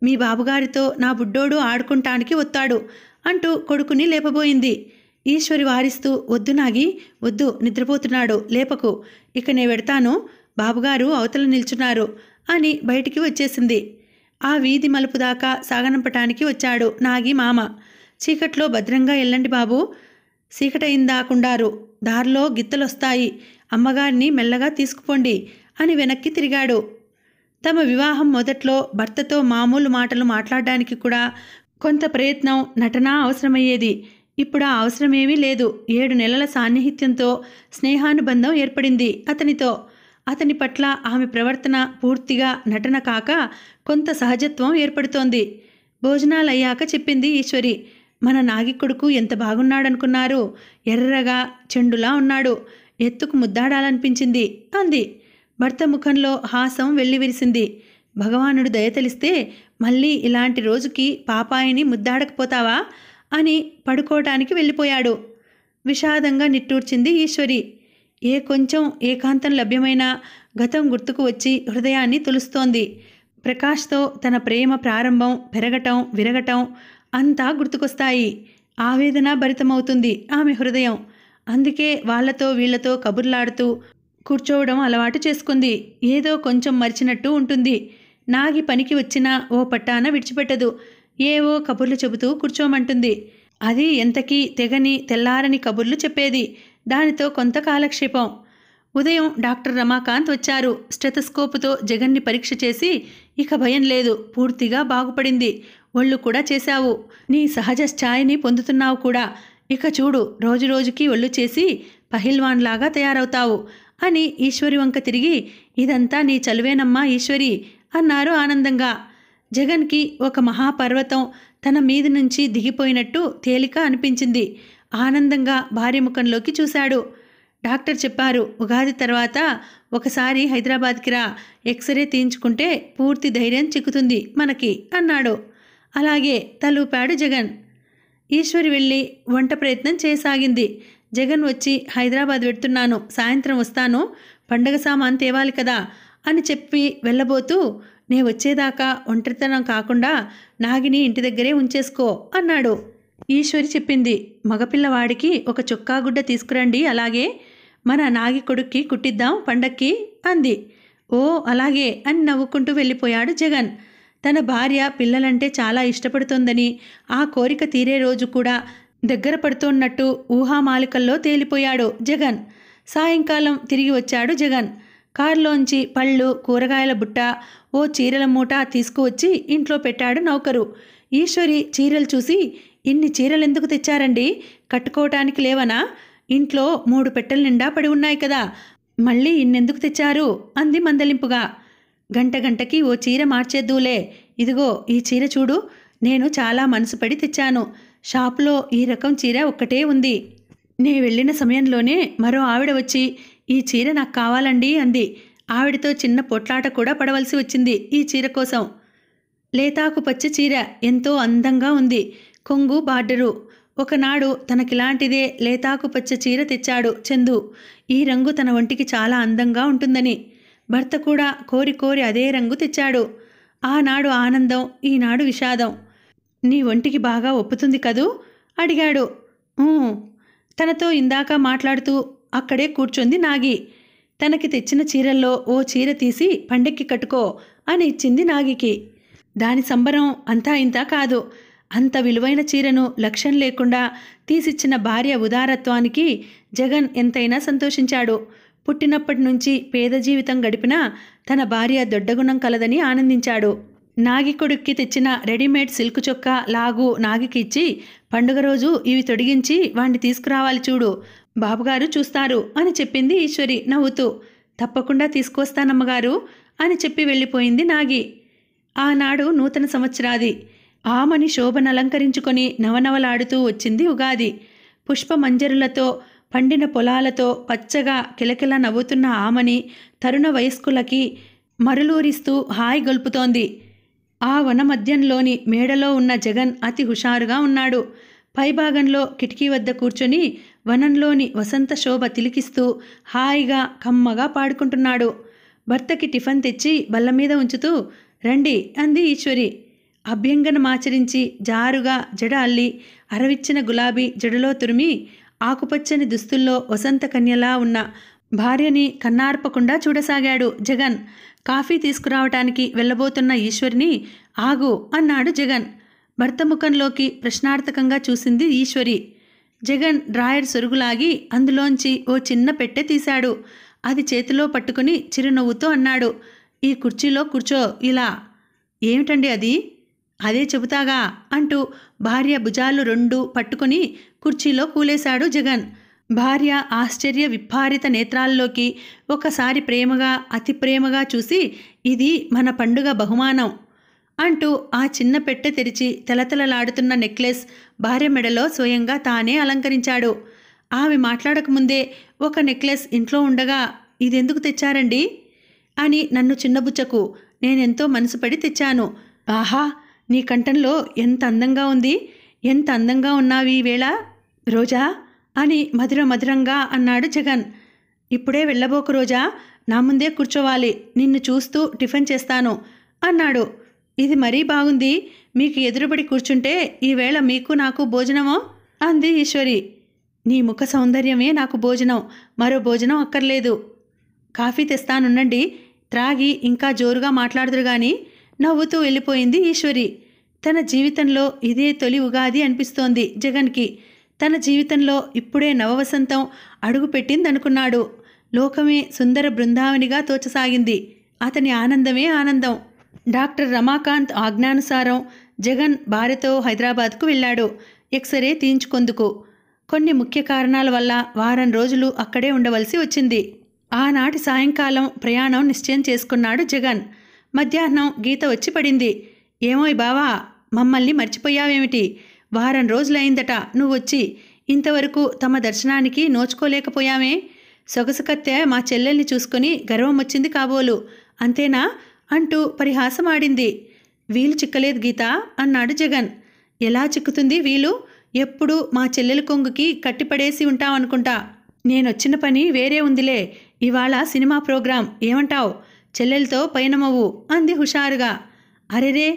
మీ బాబుగారితో నా బుడ్డోడు ఆడుకుంటానికి వస్తాడు అంటూ కొడుకుని లేపబోయింది ఈశ్వరి వారిస్తూ వద్దు నాగి వద్దు నిద్రపోతున్నాడు లేపకు ఇక నే వెడతాను బాబుగారు అవతల నిల్చున్నారు అని బయటికి వచ్చేసింది ఆ వీధి మలుపు దాకా సాగనంపటానికి వచ్చాడు నాగి మామ చీకట్లో భద్రంగా ఎల్లండి బాబు చీకటయిందాకుండారు దారిలో గిత్తలొస్తాయి అమ్మగారిని మెల్లగా తీసుకుపోండి అని వెనక్కి తిరిగాడు తమ వివాహం మొదట్లో భర్తతో మామూలు మాటలు మాట్లాడడానికి కూడా కొంత ప్రయత్నం నటన అవసరమయ్యేది ఇప్పుడు ఆ అవసరమేమీ లేదు ఏడు నెలల సాన్నిహిత్యంతో స్నేహానుబంధం ఏర్పడింది అతనితో అతని పట్ల ఆమె ప్రవర్తన పూర్తిగా నటన కాక కొంత సహజత్వం ఏర్పడుతోంది భోజనాలయ్యాక చెప్పింది ఈశ్వరి మన నాగి కొడుకు ఎంత బాగున్నాడనుకున్నారు ఎర్రగా చెండులా ఉన్నాడు ఎత్తుకు ముద్దాడాలనిపించింది అంది భర్త ముఖంలో హాసం వెళ్ళివిరిసింది భగవానుడు దయతలిస్తే మళ్ళీ ఇలాంటి రోజుకి పాపాయిని ముద్దాడకపోతావా అని పడుకోవటానికి వెళ్ళిపోయాడు విషాదంగా నిట్టూర్చింది ఈశ్వరి ఏ కొంచెం ఏకాంతం లభ్యమైన గతం గుర్తుకు వచ్చి హృదయాన్ని తులుస్తోంది ప్రకాష్తో తన ప్రేమ ప్రారంభం పెరగటం విరగటం అంతా గుర్తుకొస్తాయి ఆవేదన భరితమవుతుంది ఆమె హృదయం అందుకే వాళ్లతో వీళ్లతో కబుర్లాడుతూ కూర్చోవడం అలవాటు చేసుకుంది ఏదో కొంచెం మరిచినట్టు ఉంటుంది నాగి పనికి వచ్చినా ఓ పట్టాన విడిచిపెట్టదు ఏవో కబుర్లు చెబుతూ కూర్చోమంటుంది అది ఎంతకీ తెగని తెల్లారని కబుర్లు చెప్పేది దానితో కొంత కాలక్షేపం ఉదయం డాక్టర్ రమాకాంత్ వచ్చారు స్టెథస్కోపుతో జగన్ని పరీక్ష చేసి ఇక భయం లేదు పూర్తిగా బాగుపడింది ఒళ్ళు కూడా చేశావు నీ సహజ ఛాయని పొందుతున్నావు కూడా ఇక చూడు రోజురోజుకి ఒళ్ళు చేసి పహిల్వాన్లాగా తయారవుతావు అని ఈశ్వరి వంక తిరిగి ఇదంతా నీ చలువేనమ్మా ఈశ్వరి అన్నారు ఆనందంగా జగన్కి ఒక మహాపర్వతం తన మీద నుంచి దిగిపోయినట్టు తేలిక అనిపించింది ఆనందంగా భార్య ముఖంలోకి చూశాడు డాక్టర్ చెప్పారు ఉగాది తర్వాత ఒకసారి హైదరాబాద్కి రా ఎక్స్రే తీయించుకుంటే పూర్తి ధైర్యం చిక్కుతుంది మనకి అన్నాడు అలాగే తలూపాడు జగన్ ఈశ్వరి వెళ్ళి వంట ప్రయత్నం చేయసాగింది జగన్ వచ్చి హైదరాబాద్ పెడుతున్నాను సాయంత్రం వస్తాను పండగ సామాన్ తేవాలి కదా అని చెప్పి వెళ్ళబోతూ నే వచ్చేదాకా ఒంటరితనం కాకుండా నాగిని ఇంటి దగ్గరే ఉంచేసుకో అన్నాడు ఈశ్వరి చెప్పింది మగపిల్లవాడికి ఒక చొక్కా గుడ్డ తీసుకురండి అలాగే మన నాగి కొడుక్కి కుట్టిద్దాం పండక్కి అంది ఓ అలాగే అని నవ్వుకుంటూ వెళ్ళిపోయాడు జగన్ తన భార్య పిల్లలంటే చాలా ఇష్టపడుతోందని ఆ కోరిక తీరే రోజు కూడా దగ్గర పడుతున్నట్టు ఊహామాలికల్లో తేలిపోయాడు జగన్ సాయంకాలం తిరిగి వచ్చాడు జగన్ కారులోంచి పళ్ళు కూరగాయల బుట్ట ఓ చీరల మూట తీసుకువచ్చి ఇంట్లో పెట్టాడు నౌకరు ఈశ్వరి చీరలు చూసి ఇన్ని చీరలు ఎందుకు తెచ్చారండి కట్టుకోవటానికి లేవనా ఇంట్లో మూడు పెట్టెల నిండా పడి ఉన్నాయి కదా మళ్ళీ ఇన్నెందుకు తెచ్చారు అంది మందలింపుగా గంట గంటకి ఓ చీర మార్చేద్దులే ఇదిగో ఈ చీర చూడు నేను చాలా మనసు పడి తెచ్చాను షాప్లో ఈ రకం చీర ఒక్కటే ఉంది నే వెళ్ళిన సమయంలోనే మరో ఆవిడ వచ్చి ఈ చీర నాకు కావాలండి అంది ఆవిడతో చిన్న పొట్లాట కూడా పడవలసి వచ్చింది ఈ చీర కోసం లేతాకు పచ్చ చీర ఎంతో అందంగా ఉంది కొంగు బార్డరు ఒకనాడు తనకిలాంటిదే లేతాకు పచ్చ చీర తెచ్చాడు చందు ఈ రంగు తన ఒంటికి చాలా అందంగా ఉంటుందని భర్త కూడా కోరి కోరి అదే రంగు తెచ్చాడు ఆనాడు ఆనందం ఈనాడు విషాదం నీ ఒంటికి బాగా ఒప్పుతుంది కదూ అడిగాడు తనతో ఇందాక మాట్లాడుతూ అక్కడే కూర్చుంది నాగి తనకి తెచ్చిన చీరల్లో ఓ చీర తీసి పండక్కి కట్టుకో అని ఇచ్చింది నాగికి దాని సంబరం అంతా ఇంతా కాదు అంత విలువైన చీరను లక్ష్యం లేకుండా తీసిచ్చిన భార్య ఉదారత్వానికి జగన్ ఎంతైనా సంతోషించాడు పుట్టినప్పటి నుంచి పేద జీవితం గడిపినా తన భార్య దొడ్డగుణం కలదని ఆనందించాడు నాగి కొడుక్కి తెచ్చిన రెడీమేడ్ సిల్క్ చొక్కా లాగు నాగికి ఇచ్చి పండుగ రోజు ఇవి తొడిగించి వాణ్ణి తీసుకురావాలి చూడు బాబుగారు చూస్తారు అని చెప్పింది ఈశ్వరి నవ్వుతూ తప్పకుండా తీసుకొస్తానమ్మగారు అని చెప్పి వెళ్ళిపోయింది నాగి ఆనాడు నూతన సంవత్సరాది ఆమని శోభను అలంకరించుకొని నవనవలాడుతూ వచ్చింది ఉగాది పుష్ప మంజరులతో పండిన పొలాలతో పచ్చగా కిలకిల నవ్వుతున్న ఆమని తరుణ వయస్కులకి మరులూరిస్తూ హాయ్ గొల్పుతోంది ఆ వనమధ్యంలోని మేడలో ఉన్న జగన్ అతి హుషారుగా ఉన్నాడు పైభాగంలో కిటికీ వద్ద కూర్చొని వనంలోని వసంత శోభ తిలికిస్తూ హాయిగా కమ్మగా పాడుకుంటున్నాడు భర్తకి టిఫిన్ తెచ్చి బల్ల మీద ఉంచుతూ రండి అంది ఈశ్వరి అభ్యంగనమాచరించి జారుగా జడ అల్లి అరవిచ్చిన గులాబీ జడలో తురిమి ఆకుపచ్చని దుస్తుల్లో వసంత కన్యలా ఉన్న భార్యని కన్నార్పకుండా చూడసాగాడు జగన్ కాఫీ తీసుకురావటానికి వెళ్ళబోతున్న ఈశ్వరిని ఆగు అన్నాడు జగన్ భర్త ముఖంలోకి ప్రశ్నార్థకంగా చూసింది ఈశ్వరి జగన్ డ్రాయర్ సొరుగులాగి అందులోంచి ఓ చిన్న పెట్టె తీశాడు అది చేతిలో పట్టుకుని చిరునవ్వుతో అన్నాడు ఈ కుర్చీలో కూర్చో ఇలా ఏమిటండి అది అదే చెబుతాగా అంటూ భార్య భుజాలు రెండు పట్టుకుని కుర్చీలో కూలేశాడు జగన్ భార్య ఆశ్చర్య విభారిత నేత్రాల్లోకి ఒకసారి ప్రేమగా అతి ప్రేమగా చూసి ఇది మన పండుగ బహుమానం అంటూ ఆ చిన్న పెట్టె తెరిచి తెలతెలలాడుతున్న నెక్లెస్ భార్య మెడలో స్వయంగా తానే అలంకరించాడు ఆమె మాట్లాడకముందే ఒక నెక్లెస్ ఇంట్లో ఉండగా ఇదెందుకు తెచ్చారండి అని నన్ను చిన్నబుచ్చకు నేనెంతో మనసుపడి తెచ్చాను ఆహా నీ కంఠంలో ఎంత అందంగా ఉంది ఎంత అందంగా ఉన్నావు ఈవేళ రోజా అని మధుర మధురంగా అన్నాడు జగన్ ఇప్పుడే వెళ్ళబోక రోజా నా ముందే కూర్చోవాలి నిన్ను చూస్తూ టిఫిన్ చేస్తాను అన్నాడు ఇది మరీ బాగుంది మీకు ఎదురుబడి కూర్చుంటే ఈవేళ మీకు నాకు భోజనమో అంది ఈశ్వరి నీ ముఖ సౌందర్యమే నాకు భోజనం మరో భోజనం అక్కర్లేదు కాఫీ తెస్తానుండండి త్రాగి ఇంకా జోరుగా మాట్లాడుదురు కానీ నవ్వుతూ వెళ్ళిపోయింది ఈశ్వరి తన జీవితంలో ఇదే తొలి ఉగాది అనిపిస్తోంది జగన్కి తన జీవితంలో ఇప్పుడే నవవసంతం అడుగుపెట్టిందనుకున్నాడు లోకమే సుందర బృందావనిగా తోచసాగింది అతని ఆనందమే ఆనందం డాక్టర్ రమాకాంత్ ఆజ్ఞానుసారం జగన్ భార్యతో హైదరాబాద్కు వెళ్ళాడు ఎక్స్రే తీయించుకుందుకు కొన్ని ముఖ్య కారణాల వల్ల వారం రోజులు అక్కడే ఉండవలసి వచ్చింది ఆనాటి సాయంకాలం ప్రయాణం నిశ్చయం చేసుకున్నాడు జగన్ మధ్యాహ్నం గీత వచ్చి పడింది ఏమోయ్ బావా మమ్మల్ని మర్చిపోయావేమిటి వారం రోజులైందట నువ్వొచ్చి ఇంతవరకు తమ దర్శనానికి నోచుకోలేకపోయామే సొగసుకత్తె మా చెల్లెల్ని చూసుకొని గర్వం వచ్చింది కాబోలు అంతేనా అంటూ పరిహాసమాడింది వీలు చిక్కలేదు గీత అన్నాడు జగన్ ఎలా చిక్కుతుంది వీలు ఎప్పుడు మా చెల్లెల కొంగుకి కట్టిపడేసి ఉంటావనుకుంటా నేనొచ్చిన పని వేరే ఉందిలే ఇవాళ సినిమా ప్రోగ్రాం ఏమంటావు చెల్లెలతో పయనమవు అంది హుషారుగా అరెరే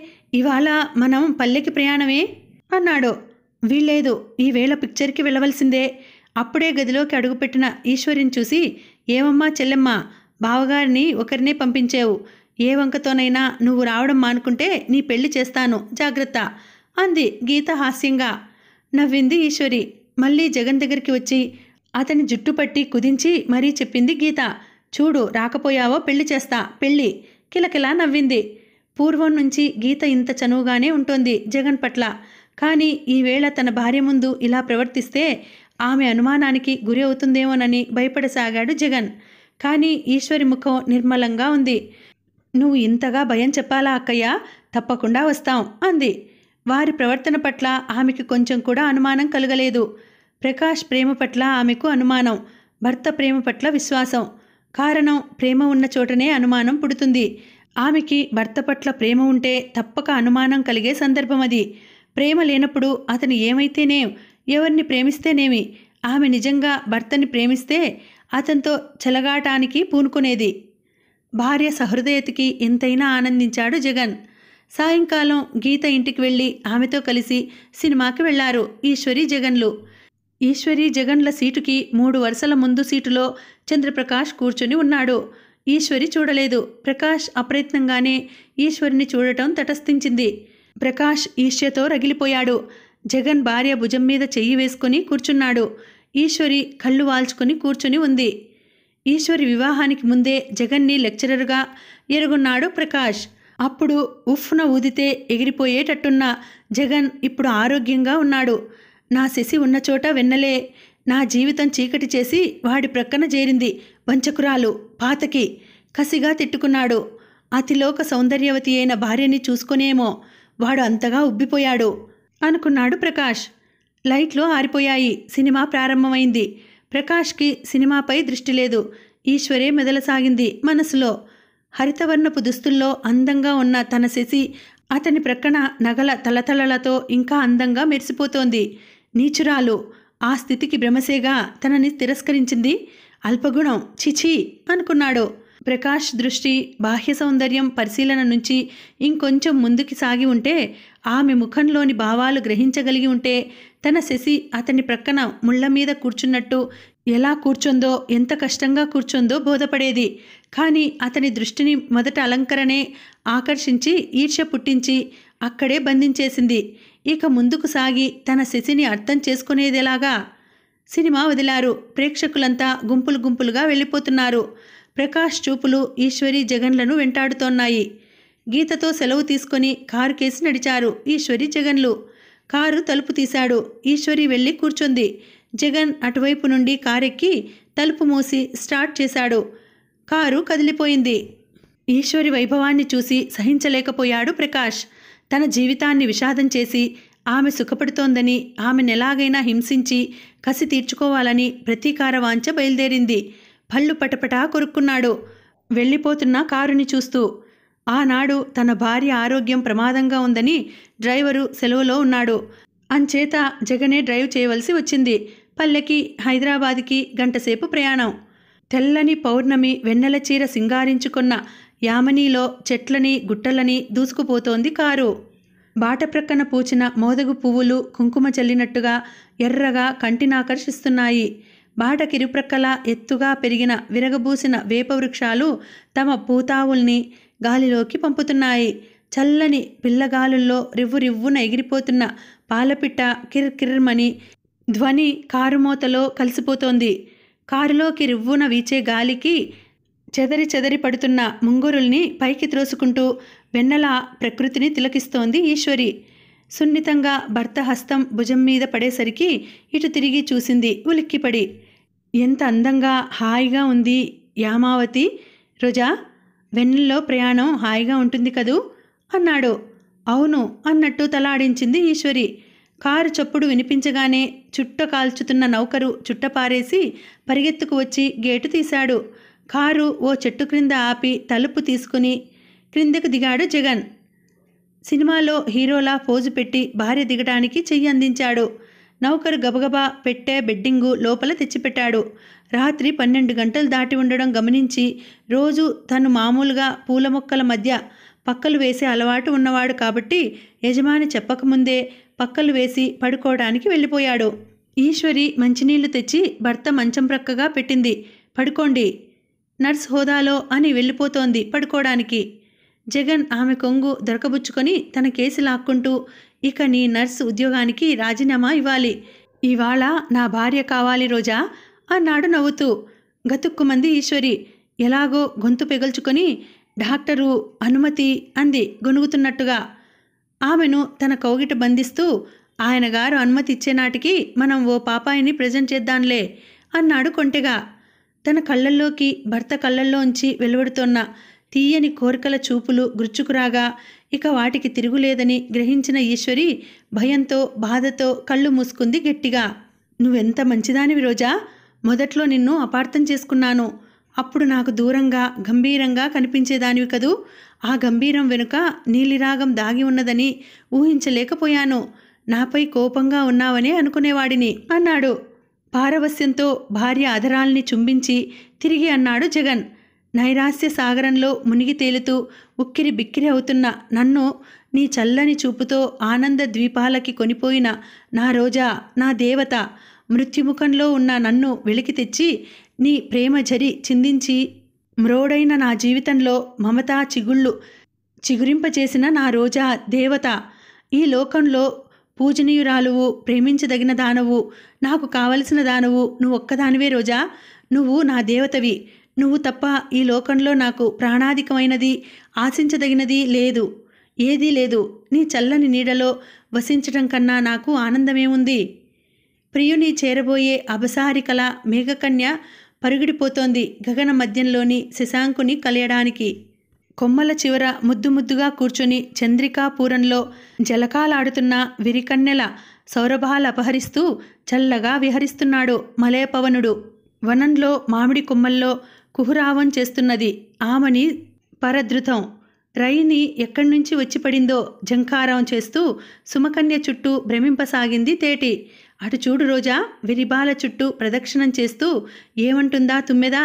ఇవాళ మనం పల్లెకి ప్రయాణమే అన్నాడు వీళ్ళేదు ఈవేళ పిక్చర్కి వెళ్ళవలసిందే అప్పుడే గదిలోకి అడుగుపెట్టిన ఈశ్వరిని చూసి ఏమమ్మా చెల్లెమ్మ బావగారిని ఒకరినే పంపించేవు ఏ వంకతోనైనా నువ్వు రావడం మానుకుంటే నీ పెళ్లి చేస్తాను జాగ్రత్త అంది గీత హాస్యంగా నవ్వింది ఈశ్వరి మళ్ళీ జగన్ దగ్గరికి వచ్చి అతని జుట్టు పట్టి కుదించి మరీ చెప్పింది గీత చూడు రాకపోయావో పెళ్లి చేస్తా పెళ్ళి కిలకిలా నవ్వింది పూర్వం నుంచి గీత ఇంత చనువుగానే ఉంటుంది జగన్ పట్ల కానీ ఈవేళ తన భార్య ముందు ఇలా ప్రవర్తిస్తే ఆమె అనుమానానికి గురి అవుతుందేమోనని భయపడసాగాడు జగన్ కానీ ఈశ్వరి ముఖం నిర్మలంగా ఉంది నువ్వు ఇంతగా భయం చెప్పాలా అక్కయ్య తప్పకుండా వస్తాం అంది వారి ప్రవర్తన పట్ల ఆమెకి కొంచెం కూడా అనుమానం కలగలేదు ప్రకాష్ ప్రేమ పట్ల ఆమెకు అనుమానం భర్త ప్రేమ పట్ల విశ్వాసం కారణం ప్రేమ ఉన్న చోటనే అనుమానం పుడుతుంది ఆమెకి భర్త పట్ల ప్రేమ ఉంటే తప్పక అనుమానం కలిగే సందర్భం అది ప్రేమ లేనప్పుడు అతను ఏమైతేనే ఎవరిని ప్రేమిస్తేనేమి ఆమె నిజంగా భర్తని ప్రేమిస్తే అతనితో చెలగాటానికి పూనుకునేది భార్య సహృదయతకి ఎంతైనా ఆనందించాడు జగన్ సాయంకాలం గీత ఇంటికి వెళ్ళి ఆమెతో కలిసి సినిమాకి వెళ్లారు ఈశ్వరి జగన్లు ఈశ్వరి జగన్ల సీటుకి మూడు వరుసల ముందు సీటులో చంద్రప్రకాష్ కూర్చుని ఉన్నాడు ఈశ్వరి చూడలేదు ప్రకాష్ అప్రయత్నంగానే ఈశ్వరిని చూడటం తటస్థించింది ప్రకాష్ ఈర్ష్యతో రగిలిపోయాడు జగన్ భార్య భుజం మీద చెయ్యి వేసుకుని కూర్చున్నాడు ఈశ్వరి కళ్ళు వాల్చుకుని కూర్చుని ఉంది ఈశ్వరి వివాహానికి ముందే జగన్ని లెక్చరర్గా ఎరుగున్నాడు ప్రకాష్ అప్పుడు ఉఫ్న ఊదితే ఎగిరిపోయేటట్టున్న జగన్ ఇప్పుడు ఆరోగ్యంగా ఉన్నాడు నా శశి ఉన్న చోట వెన్నలే నా జీవితం చీకటి చేసి వాడి ప్రక్కన చేరింది వంచకురాలు పాతకి కసిగా తిట్టుకున్నాడు అతిలోక సౌందర్యవతి అయిన భార్యని చూసుకునేమో వాడు అంతగా ఉబ్బిపోయాడు అనుకున్నాడు ప్రకాష్ లైట్లు ఆరిపోయాయి సినిమా ప్రారంభమైంది ప్రకాష్కి సినిమాపై దృష్టి లేదు ఈశ్వరే మెదలసాగింది మనసులో హరితవర్ణపు దుస్తుల్లో అందంగా ఉన్న తన శశి అతని ప్రక్కన నగల తలతలలతో ఇంకా అందంగా మెరిసిపోతోంది నీచురాలు ఆ స్థితికి భ్రమసేగా తనని తిరస్కరించింది అల్పగుణం చిచి అనుకున్నాడు ప్రకాష్ దృష్టి బాహ్య సౌందర్యం పరిశీలన నుంచి ఇంకొంచెం ముందుకి సాగి ఉంటే ఆమె ముఖంలోని భావాలు గ్రహించగలిగి ఉంటే తన శశి అతని ప్రక్కన ముళ్ళ మీద కూర్చున్నట్టు ఎలా కూర్చుందో ఎంత కష్టంగా కూర్చుందో బోధపడేది కానీ అతని దృష్టిని మొదట అలంకరణే ఆకర్షించి ఈర్ష్య పుట్టించి అక్కడే బంధించేసింది ఇక ముందుకు సాగి తన శశిని అర్థం చేసుకునేదేలాగా సినిమా వదిలారు ప్రేక్షకులంతా గుంపులు గుంపులుగా వెళ్ళిపోతున్నారు ప్రకాష్ చూపులు ఈశ్వరి జగన్లను వెంటాడుతోన్నాయి గీతతో సెలవు తీసుకొని కారు కేసి నడిచారు ఈశ్వరి జగన్లు కారు తలుపు తీశాడు ఈశ్వరి వెళ్ళి కూర్చుంది జగన్ అటువైపు నుండి కారెక్కి తలుపు మూసి స్టార్ట్ చేశాడు కారు కదిలిపోయింది ఈశ్వరి వైభవాన్ని చూసి సహించలేకపోయాడు ప్రకాష్ తన జీవితాన్ని విషాదం చేసి ఆమె సుఖపడుతోందని ఎలాగైనా హింసించి కసి తీర్చుకోవాలని ప్రతీకార వాంఛ బయలుదేరింది పళ్ళు పటపటా కొరుక్కున్నాడు వెళ్ళిపోతున్న కారుని చూస్తూ ఆనాడు తన భార్య ఆరోగ్యం ప్రమాదంగా ఉందని డ్రైవరు సెలవులో ఉన్నాడు అంచేత జగనే డ్రైవ్ చేయవలసి వచ్చింది పల్లెకి హైదరాబాద్కి గంటసేపు ప్రయాణం తెల్లని పౌర్ణమి వెన్నెల చీర సింగారించుకున్న యామనీలో చెట్లని గుట్టలని దూసుకుపోతోంది కారు బాట ప్రక్కన పూచిన మోదగు పువ్వులు కుంకుమ చల్లినట్టుగా ఎర్రగా కంటినాకర్షిస్తున్నాయి బాట కిరుప్రక్కల ఎత్తుగా పెరిగిన విరగబూసిన వేపవృక్షాలు తమ పూతావుల్ని గాలిలోకి పంపుతున్నాయి చల్లని పిల్లగాలుల్లో రివ్వు రివ్వున ఎగిరిపోతున్న పాలపిట్ట కిర్ కిర్మని ధ్వని కారుమూతలో కలిసిపోతోంది కారులోకి రివ్వున వీచే గాలికి చెదరి చెదరి పడుతున్న ముంగురుల్ని పైకి త్రోసుకుంటూ వెన్నలా ప్రకృతిని తిలకిస్తోంది ఈశ్వరి సున్నితంగా భర్త హస్తం భుజం మీద పడేసరికి ఇటు తిరిగి చూసింది ఉలిక్కిపడి ఎంత అందంగా హాయిగా ఉంది యామావతి రోజా వెన్నెల్లో ప్రయాణం హాయిగా ఉంటుంది కదూ అన్నాడు అవును అన్నట్టు తలాడించింది ఈశ్వరి కారు చప్పుడు వినిపించగానే చుట్ట కాల్చుతున్న నౌకరు చుట్టపారేసి పరిగెత్తుకు వచ్చి గేటు తీశాడు కారు ఓ చెట్టు క్రింద ఆపి తలుపు తీసుకుని క్రిందకు దిగాడు జగన్ సినిమాలో హీరోలా పోజు పెట్టి భార్య దిగడానికి చెయ్యి అందించాడు నౌకరు గబగబా పెట్టే బెడ్డింగు లోపల తెచ్చిపెట్టాడు రాత్రి పన్నెండు గంటలు దాటి ఉండడం గమనించి రోజు తను మామూలుగా పూల మొక్కల మధ్య పక్కలు వేసే అలవాటు ఉన్నవాడు కాబట్టి యజమాని చెప్పకముందే పక్కలు వేసి పడుకోవడానికి వెళ్ళిపోయాడు ఈశ్వరి మంచినీళ్లు తెచ్చి భర్త మంచం ప్రక్కగా పెట్టింది పడుకోండి నర్స్ హోదాలో అని వెళ్ళిపోతోంది పడుకోవడానికి జగన్ ఆమె కొంగు దొరకబుచ్చుకొని తన కేసు లాక్కుంటూ ఇక నీ నర్సు ఉద్యోగానికి రాజీనామా ఇవ్వాలి ఇవాళ నా భార్య కావాలి రోజా అన్నాడు నవ్వుతూ గతుక్కుమంది ఈశ్వరి ఎలాగో గొంతు పెగల్చుకొని డాక్టరు అనుమతి అంది గొనుగుతున్నట్టుగా ఆమెను తన కౌగిట బంధిస్తూ ఆయన గారు అనుమతి ఇచ్చేనాటికి మనం ఓ పాపాయిని ప్రజెంట్ చేద్దాంలే అన్నాడు కొంటెగా తన కళ్ళల్లోకి భర్త కళ్ళల్లోంచి వెలువడుతోన్న తీయని కోరికల చూపులు గుర్చుకురాగా ఇక వాటికి తిరుగులేదని గ్రహించిన ఈశ్వరి భయంతో బాధతో కళ్ళు మూసుకుంది గట్టిగా నువ్వెంత మంచిదానివి రోజా మొదట్లో నిన్ను అపార్థం చేసుకున్నాను అప్పుడు నాకు దూరంగా గంభీరంగా కనిపించేదానివి కదూ ఆ గంభీరం వెనుక నీలిరాగం దాగి ఉన్నదని ఊహించలేకపోయాను నాపై కోపంగా ఉన్నావనే అనుకునేవాడిని అన్నాడు పారవస్యంతో భార్య అధరాల్ని చుంబించి తిరిగి అన్నాడు జగన్ నైరాస్య సాగరంలో మునిగి తేలుతూ ఉక్కిరి బిక్కిరి అవుతున్న నన్ను నీ చల్లని చూపుతో ఆనంద ద్వీపాలకి కొనిపోయిన నా రోజా నా దేవత మృత్యుముఖంలో ఉన్న నన్ను వెలికి తెచ్చి నీ ప్రేమ జరి చిందించి మ్రోడైన నా జీవితంలో మమతా చిగుళ్ళు చిగురింపచేసిన నా రోజా దేవత ఈ లోకంలో పూజనీయురాలువు ప్రేమించదగిన దానవు నాకు కావలసిన దానవు నువ్వు ఒక్కదానివే రోజా నువ్వు నా దేవతవి నువ్వు తప్ప ఈ లోకంలో నాకు ప్రాణాధికమైనది ఆశించదగినది లేదు ఏదీ లేదు నీ చల్లని నీడలో వసించటం కన్నా నాకు ఆనందమేముంది ప్రియుని చేరబోయే అబసారికల మేఘకన్య పరుగిడిపోతోంది గగన మధ్యంలోని శశాంకుని కలయడానికి కొమ్మల చివర ముద్దు ముద్దుగా కూర్చుని చంద్రికాపూరంలో జలకాలాడుతున్న విరికన్నెల సౌరభాలు అపహరిస్తూ చల్లగా విహరిస్తున్నాడు మలయపవనుడు వనంలో మామిడి కొమ్మల్లో కుహురావం చేస్తున్నది ఆమని పరధృతం రైని ఎక్కడి నుంచి వచ్చి పడిందో జంకారం చేస్తూ సుమకన్య చుట్టూ భ్రమింపసాగింది తేటి అటు చూడు రోజా విరిబాల చుట్టూ ప్రదక్షిణం చేస్తూ ఏమంటుందా తుమ్మెదా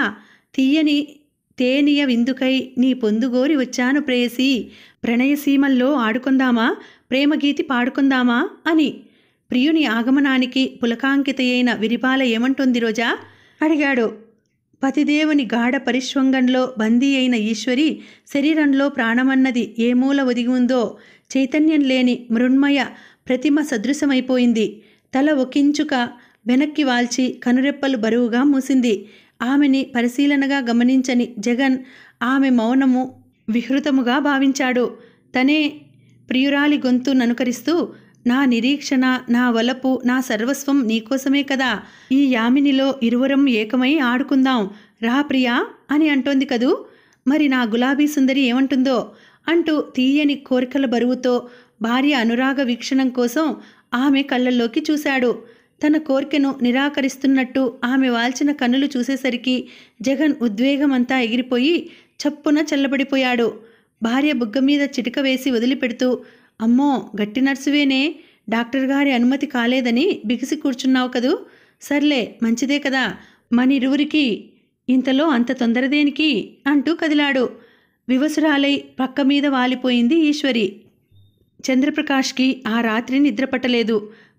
తీయని తేనియ విందుకై నీ పొందుగోరి వచ్చాను ప్రేయసి ప్రణయసీమల్లో ఆడుకుందామా ప్రేమగీతి పాడుకుందామా అని ప్రియుని ఆగమనానికి పులకాంకితయైన విరిపాల ఏమంటుంది రోజా అడిగాడు పతిదేవుని గాఢ పరిశ్వంగంలో బందీ అయిన ఈశ్వరి శరీరంలో ప్రాణమన్నది ఏ మూల ఒదిగి ఉందో చైతన్యం లేని మృణ్మయ ప్రతిమ సదృశమైపోయింది తల ఒకించుక వెనక్కి వాల్చి కనురెప్పలు బరువుగా మూసింది ఆమెని పరిశీలనగా గమనించని జగన్ ఆమె మౌనము విహృతముగా భావించాడు తనే ప్రియురాలి గొంతు ననుకరిస్తూ నా నిరీక్షణ నా వలపు నా సర్వస్వం నీకోసమే కదా ఈ యామినిలో ఇరువరం ఏకమై ఆడుకుందాం రా ప్రియా అని అంటోంది కదూ మరి నా గులాబీ సుందరి ఏమంటుందో అంటూ తీయని కోరికల బరువుతో భార్య అనురాగ వీక్షణం కోసం ఆమె కళ్ళల్లోకి చూశాడు తన కోరికను నిరాకరిస్తున్నట్టు ఆమె వాల్చిన కన్నులు చూసేసరికి జగన్ ఉద్వేగమంతా ఎగిరిపోయి చప్పున చల్లబడిపోయాడు భార్య బుగ్గ మీద చిటిక వేసి వదిలిపెడుతూ అమ్మో గట్టి నర్సువేనే డాక్టర్ గారి అనుమతి కాలేదని బిగిసి కూర్చున్నావు కదూ సర్లే మంచిదే కదా మనిరువురికి ఇంతలో అంత తొందరదేనికి అంటూ కదిలాడు వివసురాలై పక్క మీద వాలిపోయింది ఈశ్వరి చంద్రప్రకాష్కి ఆ రాత్రి నిద్రపట్టలేదు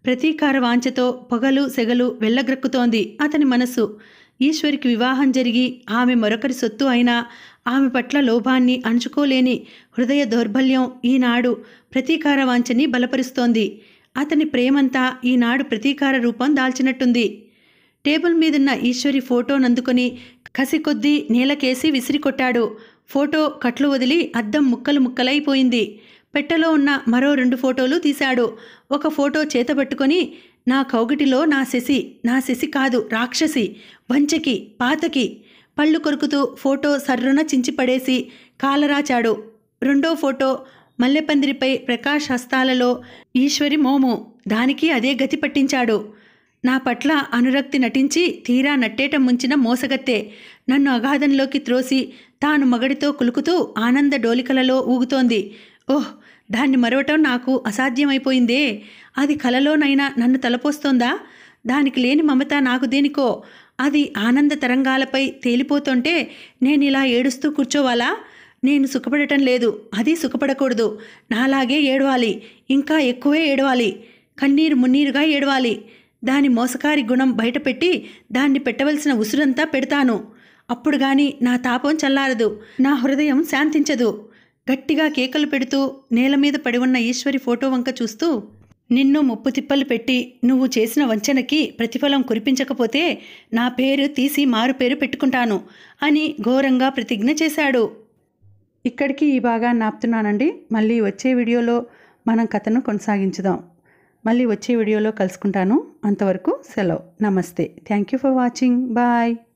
ప్రతీకార వాంచతో పొగలు సెగలు వెళ్ళగ్రక్కుతోంది అతని మనసు ఈశ్వరికి వివాహం జరిగి ఆమె మరొకరి సొత్తు అయినా ఆమె పట్ల లోభాన్ని అణుచుకోలేని హృదయ దౌర్బల్యం ఈనాడు ప్రతీకార వాంచని బలపరుస్తోంది అతని ప్రేమంతా ఈనాడు ప్రతీకార రూపం దాల్చినట్టుంది టేబుల్ మీదున్న ఈశ్వరి ఫోటో ఫోటోనందుకొని కసికొద్దీ నీలకేసి విసిరికొట్టాడు ఫోటో కట్లు వదిలి అద్దం ముక్కలు ముక్కలైపోయింది పెట్టెలో ఉన్న మరో రెండు ఫోటోలు తీశాడు ఒక ఫోటో చేతబెట్టుకొని నా కౌగిటిలో నా శశి నా శశి కాదు రాక్షసి వంచకి పాతకి పళ్ళు కొరుకుతూ ఫోటో సర్రున చించిపడేసి కాలరాచాడు రెండో ఫోటో మల్లెపందిరిపై ప్రకాష్ హస్తాలలో ఈశ్వరి మోము దానికి అదే గతి పట్టించాడు నా పట్ల అనురక్తి నటించి తీరా నట్టేట ముంచిన మోసగత్తే నన్ను అగాధంలోకి త్రోసి తాను మగడితో కులుకుతూ ఆనంద డోలికలలో ఊగుతోంది ఓహ్ దాన్ని మరవటం నాకు అసాధ్యమైపోయిందే అది కలలోనైనా నన్ను తలపోస్తోందా దానికి లేని మమత నాకు దేనికో అది ఆనంద తరంగాలపై తేలిపోతుంటే నేను ఇలా ఏడుస్తూ కూర్చోవాలా నేను సుఖపడటం లేదు అది సుఖపడకూడదు నాలాగే ఏడవాలి ఇంకా ఎక్కువే ఏడవాలి కన్నీరు మున్నీరుగా ఏడవాలి దాని మోసకారి గుణం బయటపెట్టి దాన్ని పెట్టవలసిన ఉసురంతా పెడతాను అప్పుడు గాని నా తాపం చల్లారదు నా హృదయం శాంతించదు గట్టిగా కేకలు పెడుతూ నేల మీద పడి ఉన్న ఈశ్వరి ఫోటో వంక చూస్తూ నిన్ను ముప్పు తిప్పలు పెట్టి నువ్వు చేసిన వంచనకి ప్రతిఫలం కురిపించకపోతే నా పేరు తీసి మారు పేరు పెట్టుకుంటాను అని ఘోరంగా ప్రతిజ్ఞ చేశాడు ఇక్కడికి ఈ భాగాన్ని ఆపుతున్నానండి మళ్ళీ వచ్చే వీడియోలో మనం కథను కొనసాగించుదాం మళ్ళీ వచ్చే వీడియోలో కలుసుకుంటాను అంతవరకు సెలవు నమస్తే thank you for watching bye